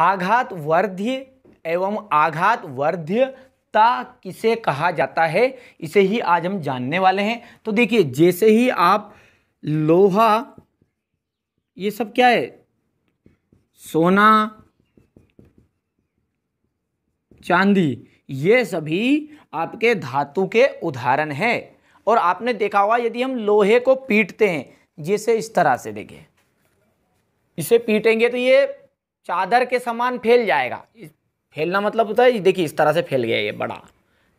आघात वर्ध्य एवं आघात वर्ध्य ता किसे कहा जाता है इसे ही आज हम जानने वाले हैं तो देखिए जैसे ही आप लोहा ये सब क्या है सोना चांदी ये सभी आपके धातु के उदाहरण हैं और आपने देखा हुआ यदि हम लोहे को पीटते हैं जैसे इस तरह से देखें इसे पीटेंगे तो ये चादर के समान फैल जाएगा फैलना मतलब होता है देखिए इस तरह से फैल गया ये बड़ा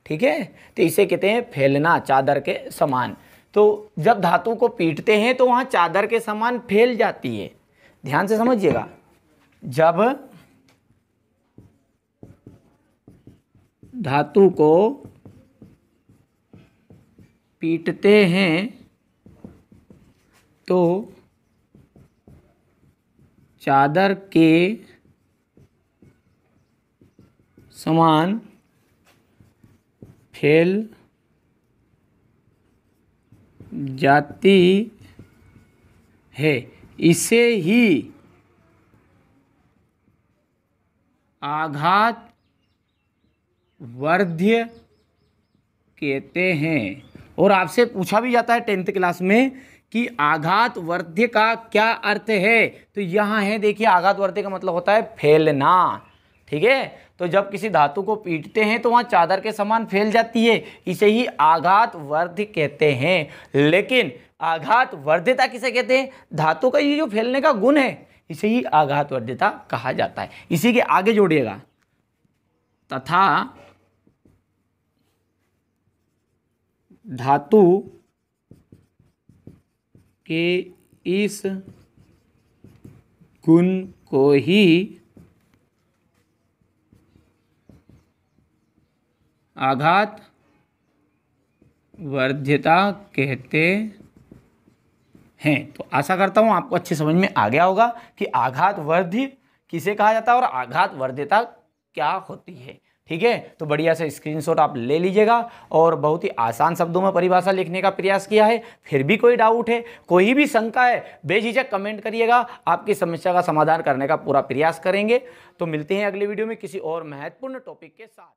ठीक है तो इसे कहते हैं फैलना चादर के समान तो जब धातु को पीटते हैं तो वहाँ चादर के समान फैल जाती है ध्यान से समझिएगा जब धातु को पीटते हैं तो चादर के समान फैल जाती है इसे ही आघात वर्ध्य कहते हैं और आपसे पूछा भी जाता है टेंथ क्लास में कि आघात वर्ध्य का क्या अर्थ है तो यहाँ है देखिए आघात वर्ध्य का मतलब होता है फैलना ठीक है तो जब किसी धातु को पीटते हैं तो वहाँ चादर के समान फैल जाती है इसे ही आघात वर्ध्य कहते हैं लेकिन आघात वर्ध्यता किसे कहते हैं धातु का ये जो फैलने का गुण है इसे ही आघात वर्ध्यता कहा जाता है इसी के आगे जोड़िएगा तथा धातु के इस गुण को ही आघात वर्ध्यता कहते हैं तो आशा करता हूं आपको अच्छे समझ में आ गया होगा कि आघात वर्ध्य किसे कहा जाता है और आघात वर्ध्यता क्या होती है ठीक है तो बढ़िया से स्क्रीनशॉट आप ले लीजिएगा और बहुत ही आसान शब्दों में परिभाषा लिखने का प्रयास किया है फिर भी कोई डाउट है कोई भी शंका है बेझिझक कमेंट करिएगा आपकी समस्या का समाधान करने का पूरा प्रयास करेंगे तो मिलते हैं अगले वीडियो में किसी और महत्वपूर्ण टॉपिक के साथ